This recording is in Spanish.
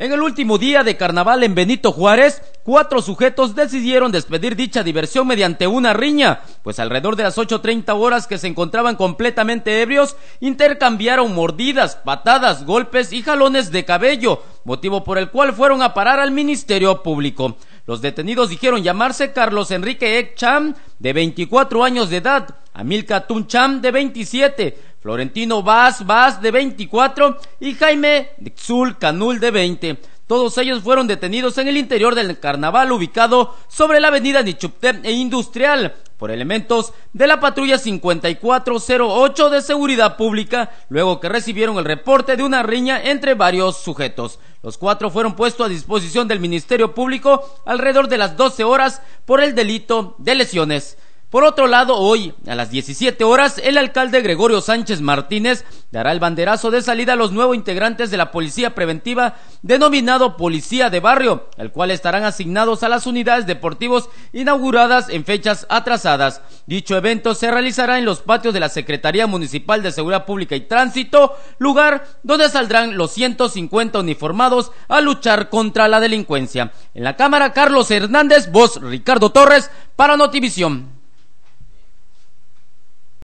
En el último día de carnaval en Benito Juárez, cuatro sujetos decidieron despedir dicha diversión mediante una riña, pues alrededor de las 8.30 horas que se encontraban completamente ebrios, intercambiaron mordidas, patadas, golpes y jalones de cabello, motivo por el cual fueron a parar al Ministerio Público. Los detenidos dijeron llamarse Carlos Enrique Ek-Cham, de 24 años de edad, Amilca Tuncham de 27, Florentino Vaz Vaz de 24 y Jaime Xul Canul de 20. Todos ellos fueron detenidos en el interior del carnaval ubicado sobre la avenida Nichupte e Industrial por elementos de la patrulla 5408 de Seguridad Pública, luego que recibieron el reporte de una riña entre varios sujetos. Los cuatro fueron puestos a disposición del Ministerio Público alrededor de las 12 horas por el delito de lesiones. Por otro lado, hoy, a las 17 horas, el alcalde Gregorio Sánchez Martínez dará el banderazo de salida a los nuevos integrantes de la Policía Preventiva, denominado Policía de Barrio, el cual estarán asignados a las unidades deportivas inauguradas en fechas atrasadas. Dicho evento se realizará en los patios de la Secretaría Municipal de Seguridad Pública y Tránsito, lugar donde saldrán los 150 uniformados a luchar contra la delincuencia. En la Cámara, Carlos Hernández, voz Ricardo Torres, para Notivisión.